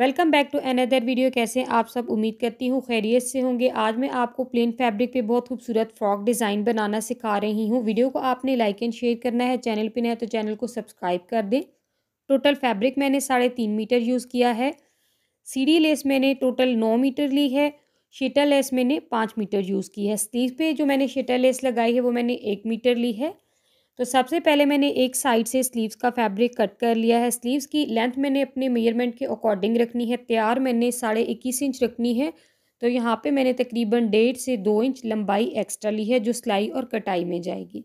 welcome back to another video कैसे आप सब उम्मीद करती हूँ खैरियत से होंगे आज मैं आपको प्लेन फैब्रिक पे बहुत खूबसूरत फ्रॉक डिज़ाइन बनाना सिखा रही हूँ वीडियो को आपने लाइक एंड शेयर करना है चैनल पे नया तो चैनल को सब्सक्राइब कर दें टोटल फैब्रिक मैंने साढ़े तीन मीटर यूज़ किया है सीढ़ी लेस मैंने टोटल नौ मीटर ली है शीटा लेस मैंने पाँच मीटर यूज़ की है स्लीव पर जो मैंने शेटर लेस लगाई है वो मैंने एक मीटर ली है तो सबसे पहले मैंने एक साइड से स्लीव्स का फैब्रिक कट कर लिया है स्लीव्स की लेंथ मैंने अपने मेजरमेंट के अकॉर्डिंग रखनी है तैयार मैंने साढ़े इक्कीस इंच रखनी है तो यहाँ पे मैंने तकरीबन डेढ़ से दो इंच लंबाई एक्स्ट्रा ली है जो सिलाई और कटाई में जाएगी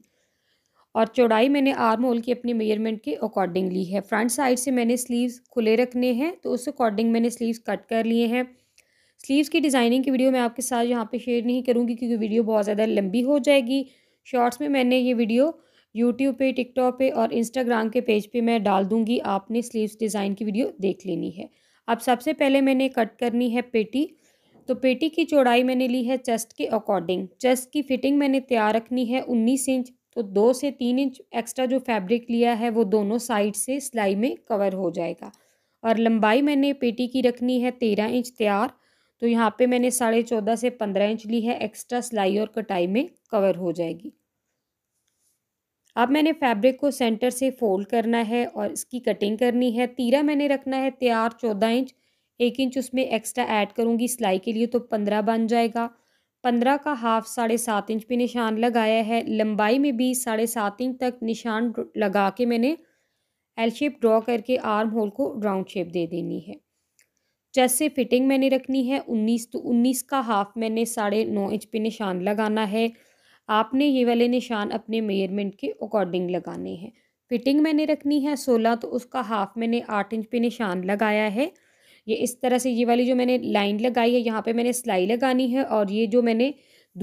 और चौड़ाई मैंने आर्म होल की अपने मेजरमेंट के अकॉर्डिंग ली है फ्रंट साइड से मैंने स्लीव्स खुले रखने हैं तो उस अकॉर्डिंग मैंने स्लीव्स कट कर लिए हैं स्लीव्स की डिज़ाइनिंग की वीडियो मैं आपके साथ यहाँ पे शेयर नहीं करूँगी क्योंकि वीडियो बहुत ज़्यादा लंबी हो जाएगी शॉर्ट्स में मैंने ये वीडियो यूट्यूब पे टिकटॉक पे और इंस्टाग्राम के पेज पे मैं डाल दूंगी आपने स्लीव्स डिज़ाइन की वीडियो देख लेनी है अब सबसे पहले मैंने कट करनी है पेटी तो पेटी की चौड़ाई मैंने ली है चेस्ट के अकॉर्डिंग चेस्ट की फिटिंग मैंने तैयार रखनी है उन्नीस इंच तो दो से तीन इंच एक्स्ट्रा जो फैब्रिक लिया है वो दोनों साइड से सिलाई में कवर हो जाएगा और लंबाई मैंने पेटी की रखनी है तेरह इंच तैयार तो यहाँ पे मैंने साढ़े चौदह से पंद्रह इंच ली है एक्स्ट्रा सिलाई और कटाई में कवर हो जाएगी अब मैंने फैब्रिक को सेंटर से फोल्ड करना है और इसकी कटिंग करनी है तीरा मैंने रखना है तैयार चौदह इंच एक इंच उसमें एक्स्ट्रा ऐड करूँगी सिलाई के लिए तो पंद्रह बन जाएगा पंद्रह का हाफ साढ़े सात इंच पे निशान लगाया है लंबाई में भी साढ़े सात इंच तक निशान लगा के मैंने एल शेप ड्रॉ करके आर्म होल को राउंड शेप दे देनी है चेस्ट से फिटिंग मैंने रखनी है उन्नीस तो उन्नीस का हाफ मैंने साढ़े नौ इंच पे निशान लगाना है आपने ये वाले निशान अपने मेयरमेंट के अकॉर्डिंग लगाने हैं फिटिंग मैंने रखनी है सोलह तो उसका हाफ मैंने आठ इंच पे निशान लगाया है ये इस तरह से ये वाली जो मैंने लाइन लगाई है यहाँ पे मैंने सिलाई लगानी है और ये जो मैंने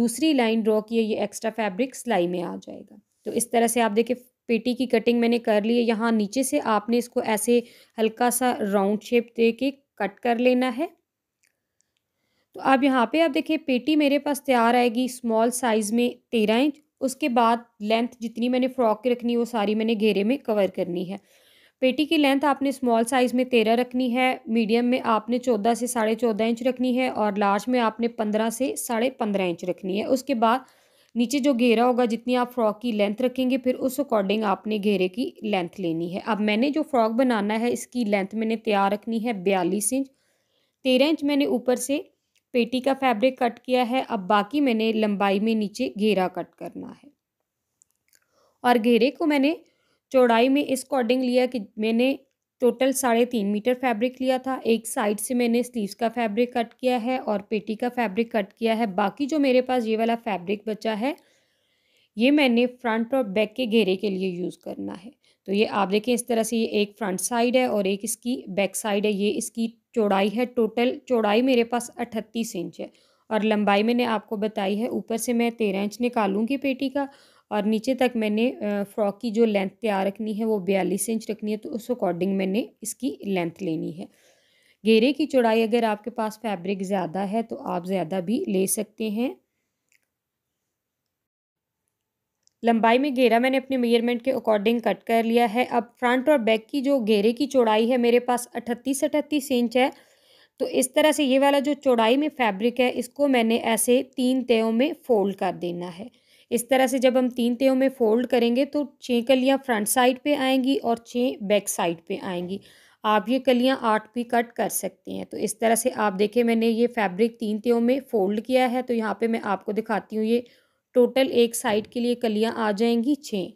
दूसरी लाइन ड्रॉ की है ये एक्स्ट्रा फैब्रिक सिलाई में आ जाएगा तो इस तरह से आप देखिए पेटी की कटिंग मैंने कर ली है यहाँ नीचे से आपने इसको ऐसे हल्का सा राउंड शेप दे के कट कर लेना है तो अब यहाँ पे आप देखिए पेटी मेरे पास तैयार आएगी स्मॉल साइज़ में तेरह इंच उसके बाद लेंथ जितनी मैंने फ्रॉक की रखनी है वो सारी मैंने घेरे में कवर करनी है पेटी की लेंथ आपने स्मॉल साइज़ में तेरह रखनी है मीडियम में आपने चौदह से साढ़े चौदह इंच रखनी है और लार्ज में आपने पंद्रह से साढ़े पंद्रह इंच रखनी है उसके बाद नीचे जो घेरा होगा जितनी आप फ्रॉक की लेंथ रखेंगे फिर उस अकॉर्डिंग आपने घेरे की लेंथ लेनी है अब मैंने जो फ्रॉक बनाना है इसकी लेंथ मैंने तैयार रखनी है बयालीस इंच तेरह इंच मैंने ऊपर से पेटी का फैब्रिक कट किया है अब बाकी मैंने लंबाई में नीचे घेरा कट करना है और घेरे को मैंने चौड़ाई में इस अकॉर्डिंग लिया कि मैंने टोटल साढ़े तीन मीटर फैब्रिक लिया था एक साइड से मैंने स्लीव्स का फैब्रिक कट किया है और पेटी का फैब्रिक कट किया है बाकी जो मेरे पास ये वाला फैब्रिक बचा है ये मैंने फ्रंट और बैक के घेरे के लिए यूज़ करना है तो ये आप देखें इस तरह से ये एक फ्रंट साइड है और एक इसकी बैक साइड है ये इसकी चौड़ाई है टोटल चौड़ाई मेरे पास अठतीस इंच है और लंबाई मैंने आपको बताई है ऊपर से मैं तेरह इंच निकालूंगी पेटी का और नीचे तक मैंने फ्रॉक की जो लेंथ तैयार रखनी है वो बयालीस इंच रखनी है तो उस अकॉर्डिंग मैंने इसकी लेंथ लेनी है घेरे की चौड़ाई अगर आपके पास फैब्रिक ज़्यादा है तो आप ज़्यादा भी ले सकते हैं लंबाई में घेरा मैंने अपने मेयरमेंट के अकॉर्डिंग कट कर लिया है अब फ्रंट और बैक की जो घेरे की चौड़ाई है मेरे पास अठतीस अठतीस इंच है तो इस तरह से ये वाला जो चौड़ाई में फैब्रिक है इसको मैंने ऐसे तीन तयों में फ़ोल्ड कर देना है इस तरह से जब हम तीन तयों में फ़ोल्ड करेंगे तो छः कलियाँ फ्रंट साइड पे आएंगी और छः बैक साइड पे आएंगी आप ये कलियाँ आठ भी कट कर सकते हैं तो इस तरह से आप देखें मैंने ये फैब्रिक तीन तयों में फ़ोल्ड किया है तो यहाँ पर मैं आपको दिखाती हूँ ये टोटल एक साइड के लिए कलियाँ आ जाएंगी छः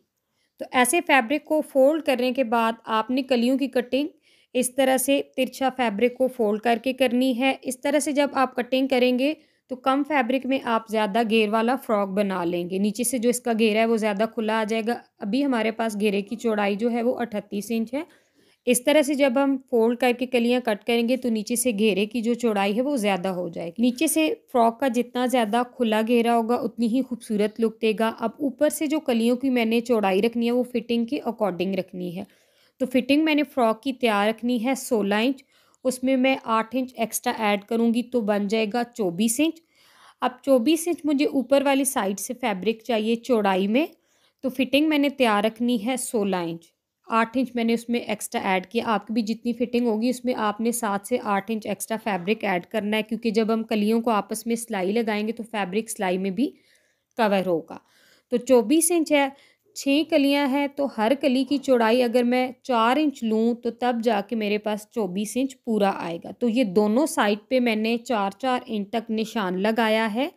तो ऐसे फैब्रिक को फोल्ड करने के बाद आपने कलियों की कटिंग इस तरह से तिरछा फैब्रिक को फोल्ड करके करनी है इस तरह से जब आप कटिंग करेंगे तो कम फैब्रिक में आप ज़्यादा घेर वाला फ्रॉक बना लेंगे नीचे से जो इसका घेरा है वो ज़्यादा खुला आ जाएगा अभी हमारे पास घेरे की चौड़ाई जो है वो अठतीस इंच है इस तरह से जब हम फोल्ड करके कलियाँ कट करेंगे तो नीचे से घेरे की जो चौड़ाई है वो ज़्यादा हो जाएगी नीचे से फ्रॉक का जितना ज़्यादा खुला घेरा होगा उतनी ही खूबसूरत लुक देगा अब ऊपर से जो कलियों की मैंने चौड़ाई रखनी है वो फिटिंग के अकॉर्डिंग रखनी है तो फिटिंग मैंने फ्रॉक की तैयार रखनी है सोलह इंच उसमें मैं आठ इंच एक्स्ट्रा ऐड करूँगी तो बन जाएगा चौबीस इंच अब चौबीस इंच मुझे ऊपर वाली साइड से फैब्रिक चाहिए चौड़ाई में तो फिटिंग मैंने तैयार रखनी है सोलह इंच आठ इंच मैंने उसमें एक्स्ट्रा ऐड किया आपकी भी जितनी फिटिंग होगी उसमें आपने सात से आठ इंच एक्स्ट्रा फैब्रिक ऐड करना है क्योंकि जब हम कलियों को आपस में सिलाई लगाएंगे तो फैब्रिक सिलाई में भी कवर होगा तो चौबीस इंच है छः कलियां हैं तो हर कली की चौड़ाई अगर मैं चार इंच लूँ तो तब जाके मेरे पास चौबीस इंच पूरा आएगा तो ये दोनों साइड पर मैंने चार चार इंच तक निशान लगाया है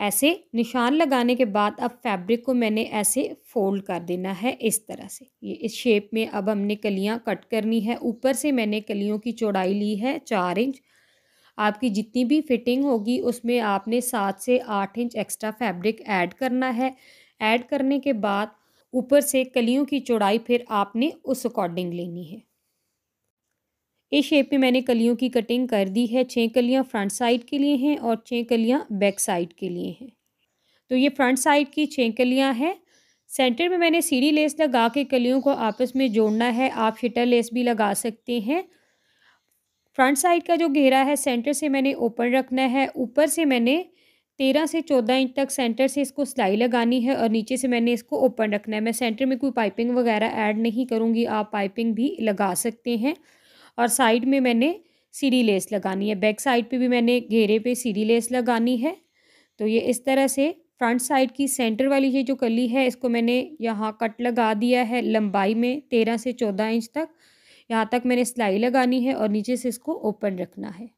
ऐसे निशान लगाने के बाद अब फैब्रिक को मैंने ऐसे फोल्ड कर देना है इस तरह से ये इस शेप में अब हमने कलियां कट करनी है ऊपर से मैंने कलियों की चौड़ाई ली है चार इंच आपकी जितनी भी फिटिंग होगी उसमें आपने सात से आठ इंच एक्स्ट्रा फैब्रिक ऐड करना है ऐड करने के बाद ऊपर से कलियों की चौड़ाई फिर आपने उस अकॉर्डिंग लेनी है इस शेप में मैंने कलियों की कटिंग कर दी है छः कलियाँ फ्रंट साइड के लिए हैं और छः कलियाँ बैक साइड के लिए हैं तो ये फ्रंट साइड की छः कलियाँ हैं सेंटर में मैंने सीढ़ी लेस लगा के कलियों को आपस में जोड़ना है आप शटर लेस भी लगा सकते हैं फ्रंट साइड का जो घेरा है सेंटर से मैंने ओपन रखना है ऊपर से मैंने तेरह से चौदह इंच तक सेंटर से इसको सिलाई लगानी है और नीचे से मैंने इसको ओपन रखना है मैं सेंटर में कोई पाइपिंग वगैरह ऐड नहीं करूँगी आप पाइपिंग भी लगा सकते हैं और साइड में मैंने सीढ़ी लेस लगानी है बैक साइड पे भी मैंने घेरे पे सीढ़ी लेस लगानी है तो ये इस तरह से फ्रंट साइड की सेंटर वाली ये जो कली है इसको मैंने यहाँ कट लगा दिया है लंबाई में तेरह से चौदह इंच तक यहाँ तक मैंने सिलाई लगानी है और नीचे से इसको ओपन रखना है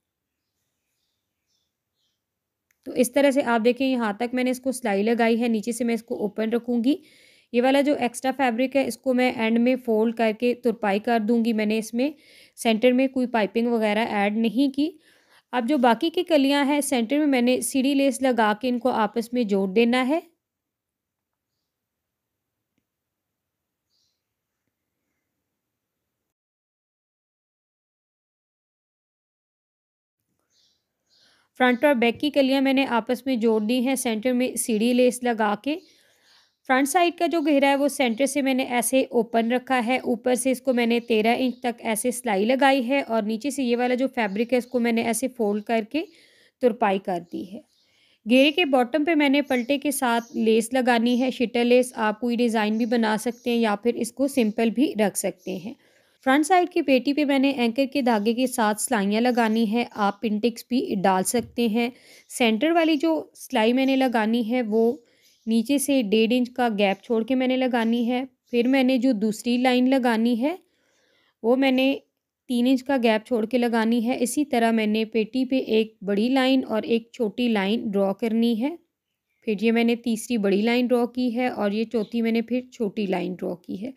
तो इस तरह से आप देखें यहाँ तक मैंने इसको सिलाई लगाई है नीचे से मैं इसको ओपन रखूँगी ये वाला जो एक्स्ट्रा फैब्रिक है इसको मैं एंड में फोल्ड करके तुरपाई कर दूंगी मैंने इसमें सेंटर में कोई पाइपिंग वगैरह ऐड नहीं की अब जो बाकी की कलियां हैं सेंटर में मैंने सीढ़ी लेस लगा के इनको आपस में जोड़ देना है फ्रंट और बैक की कलियां मैंने आपस में जोड़ दी हैं सेंटर में सीढ़ी लेस लगा के फ्रंट साइड का जो घेरा है वो सेंटर से मैंने ऐसे ओपन रखा है ऊपर से इसको मैंने तेरह इंच तक ऐसे सिलाई लगाई है और नीचे से ये वाला जो फैब्रिक है इसको मैंने ऐसे फोल्ड करके तुरपाई कर दी है घेरे के बॉटम पे मैंने पलटे के साथ लेस लगानी है शिटर लेस आप कोई डिज़ाइन भी बना सकते हैं या फिर इसको सिंपल भी रख सकते हैं फ्रंट साइड की पेटी पे मैंने एंकर के धागे के साथ सिलाइयाँ लगानी है आप पिंटिक्स भी डाल सकते हैं सेंटर वाली जो सिलाई मैंने लगानी है वो नीचे से डेढ़ इंच का गैप छोड़ के मैंने लगानी है फिर मैंने जो दूसरी लाइन लगानी है वो मैंने तीन इंच का गैप छोड़ के लगानी है इसी तरह मैंने पेटी पे एक बड़ी लाइन और एक छोटी लाइन ड्रॉ करनी है फिर ये मैंने तीसरी बड़ी लाइन ड्रॉ की है और ये चौथी मैंने फिर छोटी लाइन ड्रॉ की है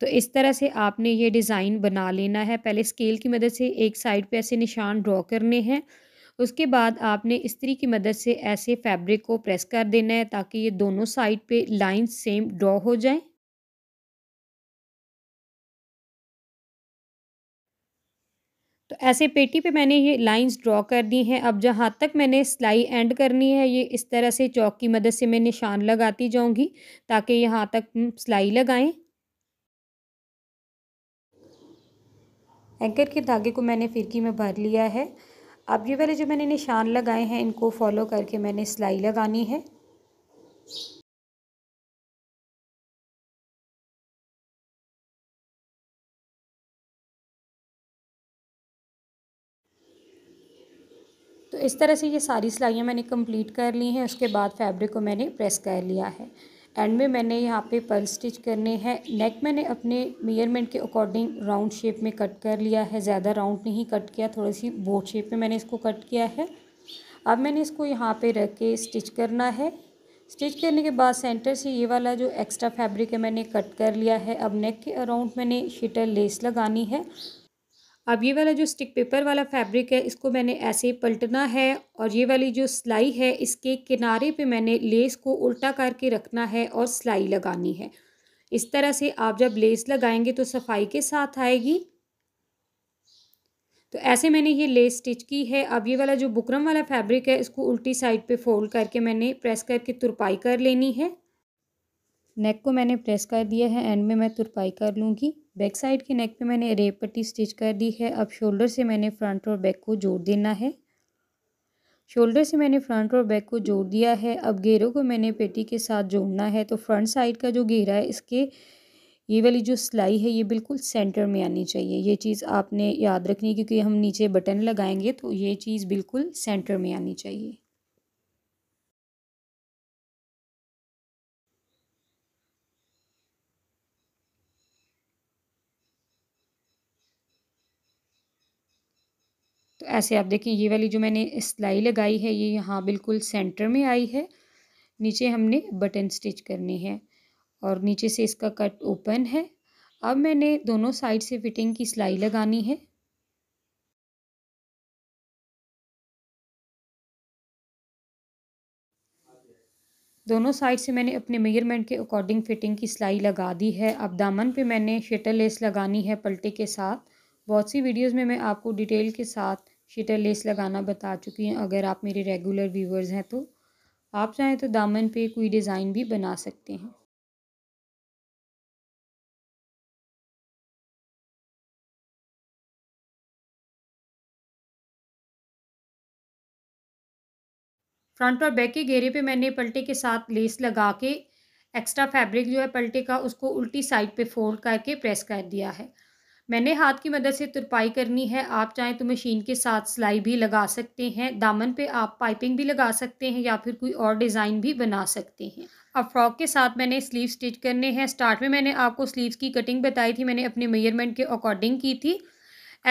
तो इस तरह से आपने ये डिज़ाइन बना लेना है पहले स्केल की मदद से एक साइड पे ऐसे निशान ड्रॉ करने हैं उसके बाद आपने इस्त्री की मदद से ऐसे फैब्रिक को प्रेस कर देना है ताकि ये दोनों साइड पे लाइन सेम ड्रॉ हो जाए तो ऐसे पेटी पे मैंने ये लाइंस ड्रॉ कर दी हैं अब जहाँ तक मैंने सिलाई एंड करनी है ये इस तरह से चौक की मदद से मैं निशान लगाती जाऊँगी ताकि यहाँ तक हम्म, सिलाई लगाएं एंकर के धागे को मैंने फिरकी में भर लिया है अब ये वाले जो मैंने निशान लगाए हैं इनको फॉलो करके मैंने सिलाई लगानी है तो इस तरह से ये सारी सिलाइयाँ मैंने कंप्लीट कर ली हैं उसके बाद फैब्रिक को मैंने प्रेस कर लिया है एंड में मैंने यहाँ पे पर्ल स्टिच करने हैं नेक मैंने अपने मेयरमेंट के अकॉर्डिंग राउंड शेप में कट कर लिया है ज़्यादा राउंड नहीं कट किया थोड़ी सी बोट शेप में मैंने इसको कट किया है अब मैंने इसको यहाँ पे रख के स्टिच करना है स्टिच करने के बाद सेंटर से ये वाला जो एक्स्ट्रा फैब्रिक है मैंने कट कर लिया है अब नेक के अराउंड मैंने शीटर लेस लगानी है अब ये वाला जो स्टिक पेपर वाला फैब्रिक है इसको मैंने ऐसे पलटना है और ये वाली जो सिलाई है इसके किनारे पे मैंने लेस को उल्टा करके रखना है और सिलाई लगानी है इस तरह से आप जब लेस लगाएंगे तो सफाई के साथ आएगी तो ऐसे मैंने ये लेस स्टिच की है अब ये वाला जो बुकरम वाला फैब्रिक है इसको उल्टी साइड पे फोल्ड करके मैंने प्रेस करके तुरपाई कर लेनी है नेक को मैंने प्रेस कर दिया है एंड में मैं तुरपाई कर लूँगी बैक साइड के नेक पे मैंने रेप पट्टी स्टिच कर दी है अब शोल्डर से मैंने फ्रंट और बैक को जोड़ देना है शोल्डर से मैंने फ्रंट और बैक को जोड़ दिया है अब घेरों को मैंने पेटी के साथ जोड़ना है तो फ्रंट साइड का जो घेरा है इसके ये वाली जो सिलाई है ये बिल्कुल सेंटर में आनी चाहिए ये चीज़ आपने याद रखनी क्योंकि हम नीचे बटन लगाएंगे तो ये चीज़ बिल्कुल सेंटर में आनी चाहिए ऐसे आप देखें ये वाली जो मैंने सिलाई लगाई है ये यहाँ बिल्कुल सेंटर में आई है नीचे हमने बटन स्टिच करनी है और नीचे से इसका कट ओपन है अब मैंने दोनों साइड से फिटिंग की सिलाई लगानी है दोनों साइड से मैंने अपने मेजरमेंट के अकॉर्डिंग फिटिंग की सिलाई लगा दी है अब दामन पे मैंने शटर लेस लगानी है पलटे के साथ बहुत सी वीडियोस में मैं आपको डिटेल के साथ शिटर लेस लगाना बता चुकी हैं अगर आप मेरे रेगुलर व्यूवर्स हैं तो आप चाहें तो दामन पे कोई डिज़ाइन भी बना सकते हैं फ्रंट और बैक के घेरे पे मैंने पलटे के साथ लेस लगा के एक्स्ट्रा फैब्रिक जो है पलटे का उसको उल्टी साइड पे फोल्ड करके प्रेस कर दिया है मैंने हाथ की मदद से तुरपाई करनी है आप चाहें तो मशीन के साथ सिलाई भी लगा सकते हैं दामन पे आप पाइपिंग भी लगा सकते हैं या फिर कोई और डिज़ाइन भी बना सकते हैं अब फ्रॉक के साथ मैंने स्लीव स्टिच करने हैं स्टार्ट में मैंने आपको स्लीव्स की कटिंग बताई थी मैंने अपने मेयरमेंट के अकॉर्डिंग की थी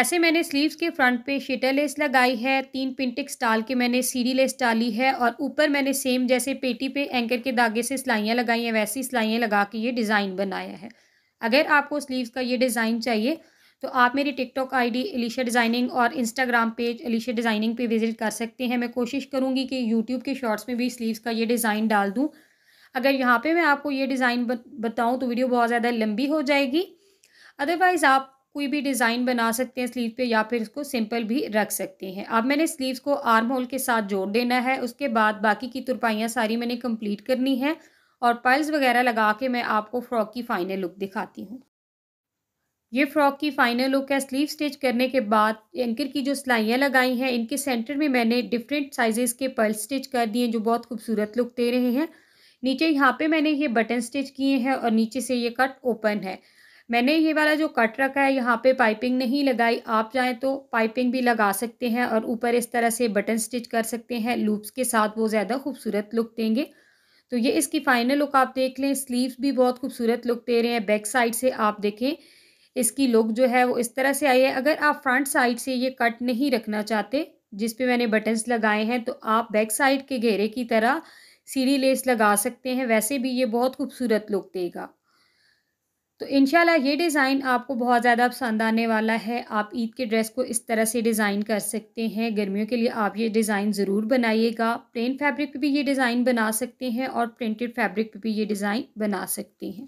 ऐसे मैंने स्लीव्स के फ्रंट पे शेटर लेस लगाई है तीन पिंटिक्स डाल के मैंने सीढ़ी लेस डाली है और ऊपर मैंने सेम जैसे पेटी पे एंकर के धागे से सिलाइयाँ लगाई हैं वैसी सिलाइयाँ लगा के ये डिज़ाइन बनाया है अगर आपको स्लीव्स का ये डिज़ाइन चाहिए तो आप मेरी टिकटॉक आईडी एलिशा डिज़ाइनिंग और इंस्टाग्राम पेज एलिशा डिज़ाइनिंग पे विज़िट कर सकते हैं मैं कोशिश करूँगी कि यूट्यूब के शॉर्ट्स में भी स्लीव्स का ये डिज़ाइन डाल दूँ अगर यहाँ पे मैं आपको ये डिज़ाइन बताऊँ तो वीडियो बहुत ज़्यादा लंबी हो जाएगी अदरवाइज़ आप कोई भी डिज़ाइन बना सकते हैं स्लीव पे या फिर इसको सिंपल भी रख सकते हैं अब मैंने स्लीव्स को आर्म होल के साथ जोड़ देना है उसके बाद बाकी की तुरपाइयाँ सारी मैंने कंप्लीट करनी है और पर्ल्स वगैरह लगा के मैं आपको फ्रॉक की फाइनल लुक दिखाती हूँ ये फ्रॉक की फाइनल लुक है स्लीव स्टिच करने के बाद एंकर की जो सिलाइयाँ लगाई हैं इनके सेंटर में मैंने डिफरेंट साइजेस के पर्ल स्टिच कर दिए जो बहुत खूबसूरत लुक दे रहे हैं नीचे यहाँ पे मैंने ये बटन स्टिच किए हैं और नीचे से ये कट ओपन है मैंने ये वाला जो कट रखा है यहाँ पे पाइपिंग नहीं लगाई आप चाहें तो पाइपिंग भी लगा सकते हैं और ऊपर इस तरह से बटन स्टिच कर सकते हैं लूप्स के साथ वो ज़्यादा खूबसूरत लुक देंगे तो ये इसकी फाइनल लुक आप देख लें स्लीव्स भी बहुत खूबसूरत लुक दे रहे हैं बैक साइड से आप देखें इसकी लुक जो है वो इस तरह से आई है अगर आप फ्रंट साइड से ये कट नहीं रखना चाहते जिस पे मैंने बटन्स लगाए हैं तो आप बैक साइड के घेरे की तरह सीढ़ी लेस लगा सकते हैं वैसे भी ये बहुत खूबसूरत लुक देगा तो इन ये डिज़ाइन आपको बहुत ज़्यादा पसंद आने वाला है आप ईद के ड्रेस को इस तरह से डिज़ाइन कर सकते हैं गर्मियों के लिए आप ये डिज़ाइन ज़रूर बनाइएगा प्लेन फैब्रिक पे भी ये डिज़ाइन बना सकते हैं और प्रिंटेड फैब्रिक पे भी ये डिज़ाइन बना सकते हैं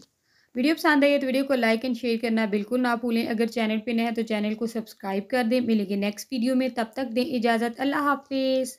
वीडियो पसंद आई है तो वीडियो को लाइक एंड शेयर करना बिल्कुल ना भूलें अगर चैनल पर नए हैं तो चैनल को सब्सक्राइब कर दें मिलेंगे नेक्स्ट वीडियो में तब तक दें इजाज़त अल्लाह हाफिज़